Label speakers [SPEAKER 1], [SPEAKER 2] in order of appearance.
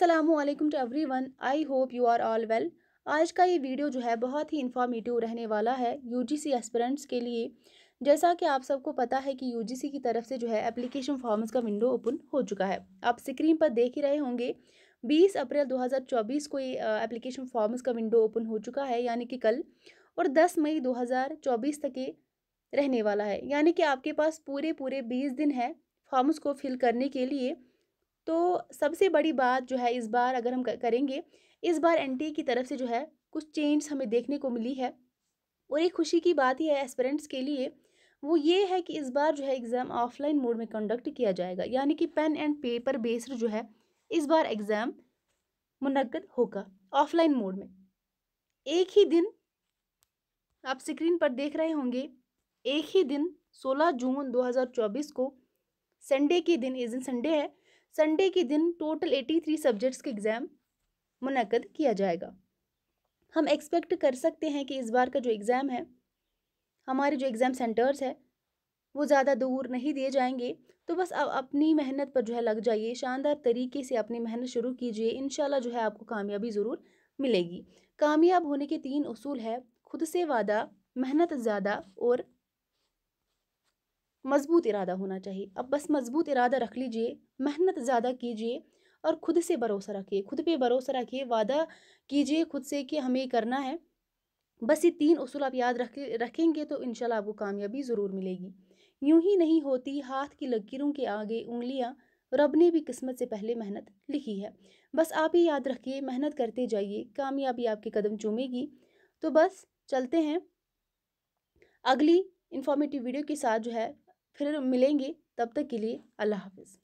[SPEAKER 1] Aslam to everyone I hope you are all well आज का ये वीडियो जो है बहुत ही इन्फॉर्मेटिव रहने वाला है यू जी सी एस्परेंट्स के लिए जैसा कि आप सबको पता है कि यू जी सी की तरफ से जो है एप्लीकेशन फॉर्म्स का विंडो ओपन हो चुका है आप स्क्रीन पर देख ही रहे होंगे 20 अप्रैल 2024 को ये एप्लीकेशन फॉर्म्स का विंडो ओपन हो चुका है यानी कि कल और 10 मई 2024 तक ये रहने वाला है यानी कि आपके पास पूरे पूरे बीस दिन है फॉर्म्स को फिल करने के लिए तो सबसे बड़ी बात जो है इस बार अगर हम करेंगे इस बार एन की तरफ से जो है कुछ चेंज हमें देखने को मिली है और एक खुशी की बात ही है एस्परेंट्स के लिए वो ये है कि इस बार जो है एग्ज़ाम ऑफलाइन मोड में कंडक्ट किया जाएगा यानी कि पेन एंड पेपर बेस्ड जो है इस बार एग्ज़ाम मुनद होगा ऑफलाइन मोड में एक ही दिन आप स्क्रीन पर देख रहे होंगे एक ही दिन 16 जून 2024 को संडे के दिन इस दिन संडे है संडे के दिन टोटल एटी थ्री सब्जेक्ट्स के एग्ज़ाम मुनद किया जाएगा हम एक्सपेक्ट कर सकते हैं कि इस बार का जो एग्ज़ाम है हमारे जो एग्ज़ाम सेंटर्स है वो ज़्यादा दूर नहीं दिए जाएंगे तो बस आप अपनी मेहनत पर जो है लग जाइए शानदार तरीके से अपनी मेहनत शुरू कीजिए इन जो है आपको कामयाबी ज़रूर मिलेगी कामयाब होने के तीन असूल है खुद से वादा मेहनत ज़्यादा और मज़बूत इरादा होना चाहिए अब बस मज़बूत इरादा रख लीजिए मेहनत ज़्यादा कीजिए और खुद से भरोसा रखिए खुद पे भरोसा रखिए वादा कीजिए खुद से कि हमें करना है बस ये तीन असूल आप याद रख रखेंगे तो इन आपको कामयाबी ज़रूर मिलेगी यूं ही नहीं होती हाथ की लकीरों के आगे उंगलियाँ रब ने भी किस्मत से पहले मेहनत लिखी है बस आप ही याद रखिए मेहनत करते जाइए कामयाबी आपके कदम चूमेगी तो बस चलते हैं अगली इन्फॉर्मेटिव वीडियो के साथ जो है फिर मिलेंगे तब तक के लिए अल्लाह हाफिज़